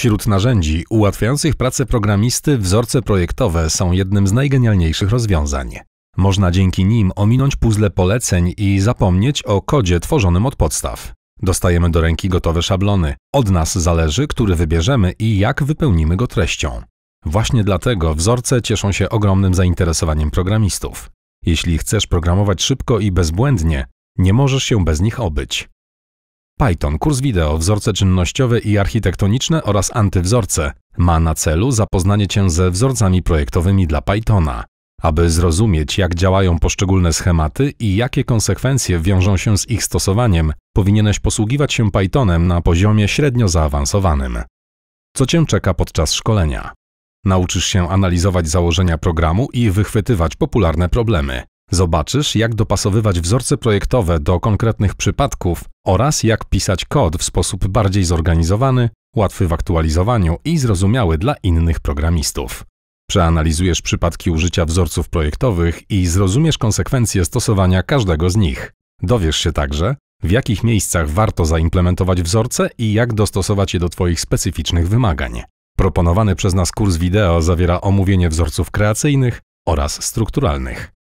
Wśród narzędzi ułatwiających pracę programisty wzorce projektowe są jednym z najgenialniejszych rozwiązań. Można dzięki nim ominąć puzzle poleceń i zapomnieć o kodzie tworzonym od podstaw. Dostajemy do ręki gotowe szablony. Od nas zależy, który wybierzemy i jak wypełnimy go treścią. Właśnie dlatego wzorce cieszą się ogromnym zainteresowaniem programistów. Jeśli chcesz programować szybko i bezbłędnie, nie możesz się bez nich obyć. Python, kurs wideo, wzorce czynnościowe i architektoniczne oraz antywzorce. Ma na celu zapoznanie Cię ze wzorcami projektowymi dla Pythona, aby zrozumieć, jak działają poszczególne schematy i jakie konsekwencje wiążą się z ich stosowaniem, powinieneś posługiwać się Pythonem na poziomie średnio zaawansowanym. Co Cię czeka podczas szkolenia? Nauczysz się analizować założenia programu i wychwytywać popularne problemy. Zobaczysz, jak dopasowywać wzorce projektowe do konkretnych przypadków oraz jak pisać kod w sposób bardziej zorganizowany, łatwy w aktualizowaniu i zrozumiały dla innych programistów. Przeanalizujesz przypadki użycia wzorców projektowych i zrozumiesz konsekwencje stosowania każdego z nich. Dowiesz się także, w jakich miejscach warto zaimplementować wzorce i jak dostosować je do Twoich specyficznych wymagań. Proponowany przez nas kurs wideo zawiera omówienie wzorców kreacyjnych oraz strukturalnych.